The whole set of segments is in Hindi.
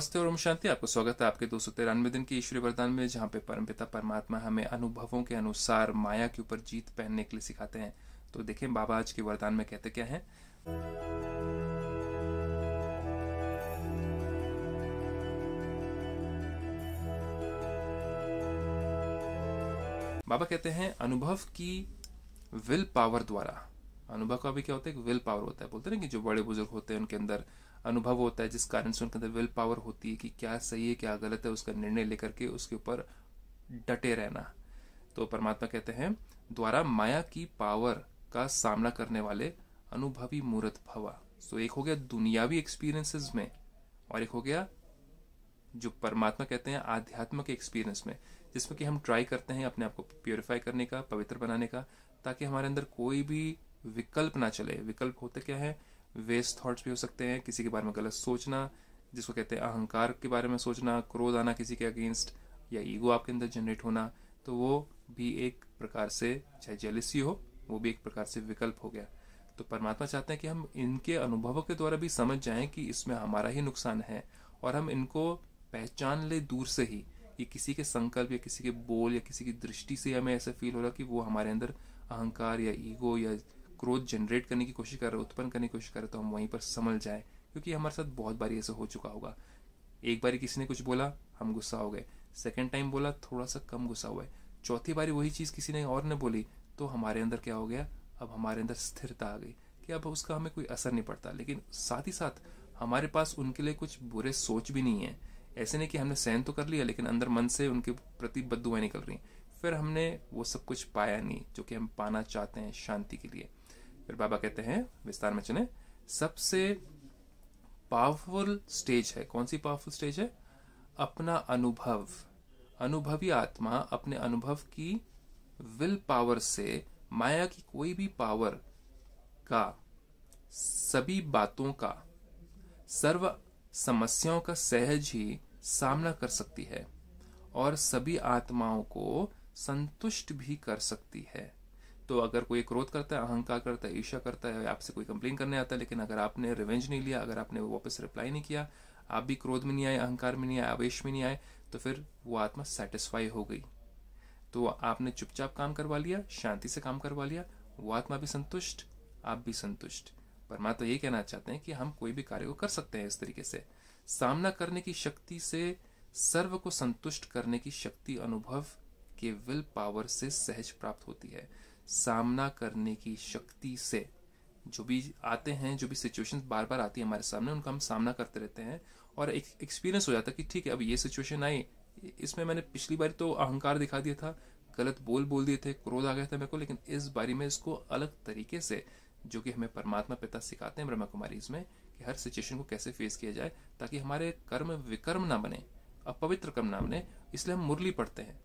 नमस्ते और ओम शांति आपको स्वागत है आपके दो सौ तिरानवे दिन के ईश्वरी वरदान में जहाँ पे परमपिता परमात्मा हमें अनुभवों के अनुसार माया के ऊपर जीत पहनने के लिए सिखाते हैं तो देखें बाबा आज के वरदान में कहते क्या हैं बाबा कहते हैं अनुभव की विल पावर द्वारा अनुभव का भी क्या होता है विल पावर होता है बोलते हैं कि जो बड़े बुजुर्ग होते हैं उनके अंदर अनुभव होता है जिस कारण से उनके अंदर विल पावर होती है कि क्या सही है क्या गलत है उसका निर्णय लेकर के उसके ऊपर डटे रहना तो परमात्मा कहते हैं द्वारा माया की पावर का सामना करने वाले अनुभवी मूर्त भवा सो एक हो गया दुनियावी एक्सपीरियंसेस में और एक हो गया जो परमात्मा कहते हैं आध्यात्मिक एक्सपीरियंस में जिसमें कि हम ट्राई करते हैं अपने आप को प्योरीफाई करने का पवित्र बनाने का ताकि हमारे अंदर कोई भी विकल्प ना चले विकल्प होते क्या है वेस्ट थॉट्स भी हो सकते हैं किसी के बारे में गलत सोचना जिसको कहते हैं अहंकार के बारे में सोचना क्रोध आना किसी के अगेंस्ट या ईगो आपके अंदर जनरेट होना तो वो भी एक प्रकार से चाहे जेलिसी हो वो भी एक प्रकार से विकल्प हो गया तो परमात्मा चाहते हैं कि हम इनके अनुभवों के द्वारा भी समझ जाएं कि इसमें हमारा ही नुकसान है और हम इनको पहचान ले दूर से ही कि किसी के संकल्प या किसी के बोल या किसी की दृष्टि से हमें ऐसा फील हो रहा कि वो हमारे अंदर अहंकार या ईगो या ग्रोथ जनरेट करने की कोशिश कर रहे हैं उत्पन्न करने की कोशिश कर रहे हैं तो हम वहीं पर समझ जाए क्योंकि हमारे साथ बहुत बार ऐसा हो चुका होगा एक बारी किसी ने कुछ बोला हम गुस्सा हो गए सेकेंड टाइम बोला थोड़ा सा कम गुस्सा हुआ चौथी बारी वही चीज़ किसी ने और ने बोली तो हमारे अंदर क्या हो गया अब हमारे अंदर स्थिरता आ गई कि अब उसका हमें कोई असर नहीं पड़ता लेकिन साथ ही साथ हमारे पास उनके लिए कुछ बुरे सोच भी नहीं है ऐसे नहीं कि हमने सहन तो कर लिया लेकिन अंदर मन से उनके प्रति बदुआएं निकल रही फिर हमने वो सब कुछ पाया नहीं जो कि हम पाना चाहते हैं शांति के लिए फिर बाबा कहते हैं विस्तार में चले सबसे पावरफुल स्टेज है कौन सी पावरफुल स्टेज है अपना अनुभव अनुभवी आत्मा अपने अनुभव की विल पावर से माया की कोई भी पावर का सभी बातों का सर्व समस्याओं का सहज ही सामना कर सकती है और सभी आत्माओं को संतुष्ट भी कर सकती है तो अगर कोई क्रोध करता है अहंकार करता है ईर्षा करता है आपसे कोई कंप्लेन करने आता है लेकिन अगर आपने रिवेंज नहीं लिया अगर आपने वापस रिप्लाई नहीं किया आप भी क्रोध में नहीं आए अहंकार में नहीं आए आवेश में नहीं आए तो फिर वो आत्मा सेटिस्फाई हो गई तो आपने चुपचाप काम करवा लिया शांति से काम करवा लिया वो आत्मा भी संतुष्ट आप भी संतुष्ट परमात्मा ये कहना चाहते हैं कि हम कोई भी कार्य को कर सकते हैं इस तरीके से सामना करने की शक्ति से सर्व को संतुष्ट करने की शक्ति अनुभव के विल पावर से सहज प्राप्त होती है सामना करने की शक्ति से जो भी आते हैं जो भी सिचुएशन बार बार आती है हमारे सामने उनका हम सामना करते रहते हैं और एक एक्सपीरियंस हो जाता है कि ठीक है अब ये सिचुएशन आई इसमें मैंने पिछली बार तो अहंकार दिखा दिया था गलत बोल बोल दिए थे क्रोध आ गया था मेरे को लेकिन इस बारी में इसको अलग तरीके से जो कि हमें परमात्मा पिता सिखाते हैं ब्रह्मा कुमारी इसमें कि हर सिचुएशन को कैसे फेस किया जाए ताकि हमारे कर्म विकर्म ना बने अपवित्र कर्म ना बने इसलिए हम मुरली पढ़ते हैं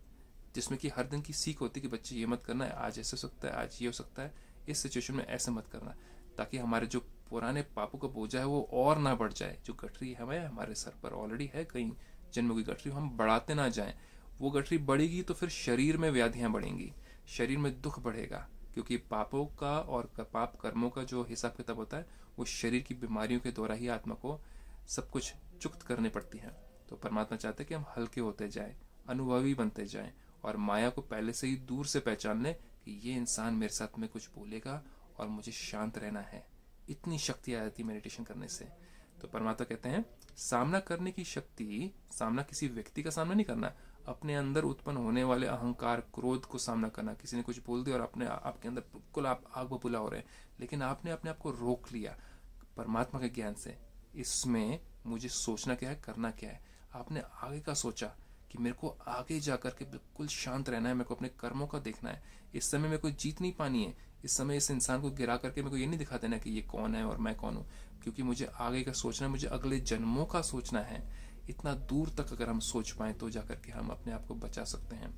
जिसमें कि हर दिन की सीख होती है कि बच्चे ये मत करना है आज ऐसे हो सकता है आज ये हो सकता है इस सिचुएशन में ऐसे मत करना ताकि हमारे जो पुराने पापों का बोझा है वो और ना बढ़ जाए जो गठरी हमें हमारे सर पर ऑलरेडी है कहीं जन्म की गठरी हम बढ़ाते ना जाए वो गठरी बढ़ेगी तो फिर शरीर में व्याधियाँ बढ़ेंगी शरीर में दुख बढ़ेगा क्योंकि पापों का और पाप कर्मों का जो हिसाब किताब होता है वो शरीर की बीमारियों के द्वारा ही आत्मा को सब कुछ चुक्त करने पड़ती हैं तो परमात्मा चाहते हैं कि हम हल्के होते जाएं अनुभवी बनते जाएं और माया को पहले से ही दूर से पहचान ले कि ये इंसान मेरे साथ में कुछ बोलेगा और मुझे शांत रहना है इतनी शक्ति आ जाती है मेडिटेशन करने से तो परमात्मा कहते हैं सामना करने की शक्ति सामना किसी व्यक्ति का सामना नहीं करना अपने अंदर उत्पन्न होने वाले अहंकार क्रोध को सामना करना किसी ने कुछ बोल दिया और अपने आपके अंदर बिल्कुल आप आग बबूला हो रहे हैं लेकिन आपने अपने आप को रोक लिया परमात्मा के ज्ञान से इसमें मुझे सोचना क्या है करना क्या है आपने आगे का सोचा कि मेरे को आगे जा करके बिल्कुल शांत रहना है मेरे को अपने कर्मों का देखना है इस समय मेरे को जीत नहीं पानी है इस समय इस इंसान को गिरा करके मेरे को ये नहीं दिखा देना कि ये कौन है और मैं कौन हूँ क्योंकि मुझे आगे का सोचना है मुझे अगले जन्मों का सोचना है इतना दूर तक अगर हम सोच पाए तो जा करके हम अपने आप को बचा सकते हैं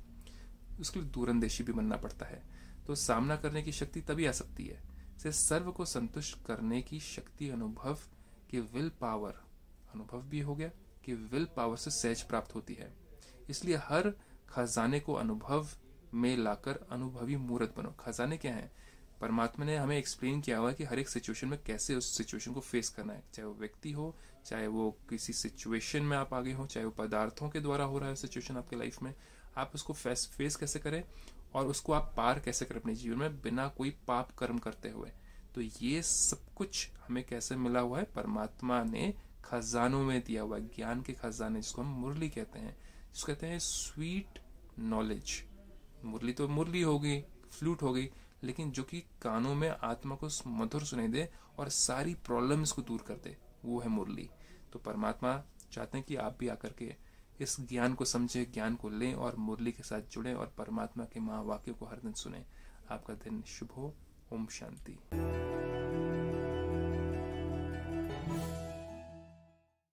उसके लिए दूरंदेशी भी बनना पड़ता है तो सामना करने की शक्ति तभी आ सकती है से सर्व को संतुष्ट करने की शक्ति अनुभव के विल पावर अनुभव भी हो गया कि विल पावर से सहज प्राप्त होती है इसलिए हर खजाने को अनुभव में लाकर अनुभवी मूर्त बनो खजाने क्या है परमात्मा ने हमें एक्सप्लेन किया हुआ है कि हर एक सिचुएशन में कैसे उस सिचुएशन को फेस करना है चाहे वो व्यक्ति हो चाहे वो किसी सिचुएशन में आप आगे हो चाहे वो पदार्थों के द्वारा हो रहा है सिचुएशन आपके लाइफ में आप उसको फेस फेस कैसे करें और उसको आप पार कैसे करें अपने जीवन में बिना कोई पाप कर्म करते हुए तो ये सब कुछ हमें कैसे मिला हुआ है परमात्मा ने खजानों में दिया हुआ है ज्ञान के खजाने जिसको हम मुरली कहते हैं जिसको कहते हैं स्वीट नॉलेज मुरली तो मुरली होगी फ्लूट हो गई लेकिन जो कि कानों में आत्मा को मधुर सुनाई दे और सारी प्रॉब्लम्स को दूर कर दे वो है मुरली तो परमात्मा चाहते हैं कि आप भी आकर के इस ज्ञान को समझें ज्ञान को लें और मुरली के साथ जुड़ें और परमात्मा के महावाक्य को हर दिन सुने आपका दिन शुभ हो ओम शांति